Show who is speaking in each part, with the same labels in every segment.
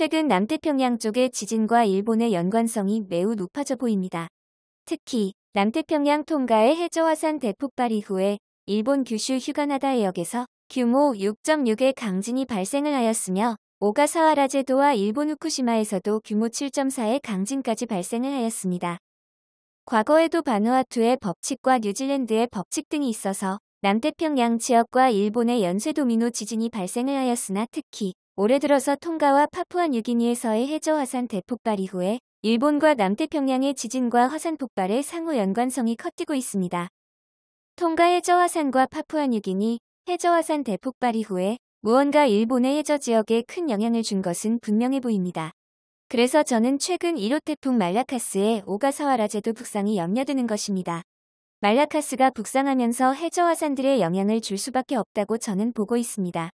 Speaker 1: 최근 남태평양 쪽의 지진과 일본의 연관성이 매우 높아져 보입니다. 특히 남태평양 통가의 해저화산 대폭발 이후에 일본 규슈 휴가나다 해역에서 규모 6.6의 강진이 발생을 하였으며 오가사와라 제도와 일본 후쿠시마에서도 규모 7.4의 강진까지 발생을 하였습니다. 과거에도 바누아투의 법칙과 뉴질랜드의 법칙 등이 있어서 남태평양 지역과 일본의 연쇄 도미노 지진이 발생을 하였으나 특히 올해 들어서 통가와 파푸아뉴기니에서의 해저 화산 대폭발 이후에 일본과 남태평양의 지진과 화산 폭발의 상호 연관성이 커지고 있습니다. 통가 해저 화산과 파푸아뉴기니 해저 화산 대폭발 이후에 무언가 일본의 해저 지역에 큰 영향을 준 것은 분명해 보입니다. 그래서 저는 최근 1호 태풍 말라카스의 오가사와라 제도 북상이 염려되는 것입니다. 말라카스가 북상하면서 해저 화산들의 영향을 줄 수밖에 없다고 저는 보고 있습니다.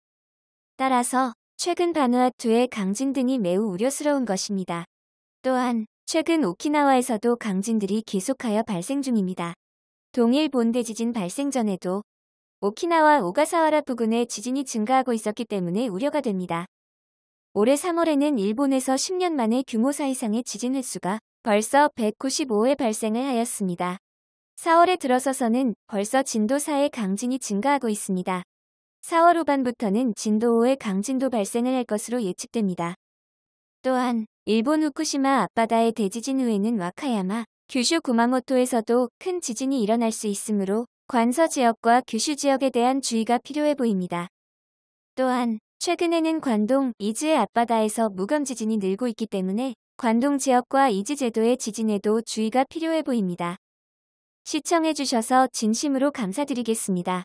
Speaker 1: 따라서 최근 바누아투의 강진 등이 매우 우려스러운 것입니다. 또한 최근 오키나와에서도 강진들이 계속하여 발생 중입니다. 동일 본대 지진 발생 전에도 오키나와 오가사와라 부근에 지진이 증가하고 있었기 때문에 우려가 됩니다. 올해 3월에는 일본에서 10년 만에 규모 4 이상의 지진 횟수가 벌써 195회 발생을 하였습니다. 4월에 들어서서는 벌써 진도 4의 강진이 증가하고 있습니다. 4월 후반부터는 진도 5의 강진도 발생을 할 것으로 예측됩니다. 또한 일본 후쿠시마 앞바다의 대지진 후에는 와카야마, 규슈 구마모토에서도 큰 지진이 일어날 수 있으므로 관서 지역과 규슈 지역에 대한 주의가 필요해 보입니다. 또한 최근에는 관동, 이즈의 앞바다에서 무감 지진이 늘고 있기 때문에 관동 지역과 이즈 제도의 지진에도 주의가 필요해 보입니다. 시청해주셔서 진심으로 감사드리겠습니다.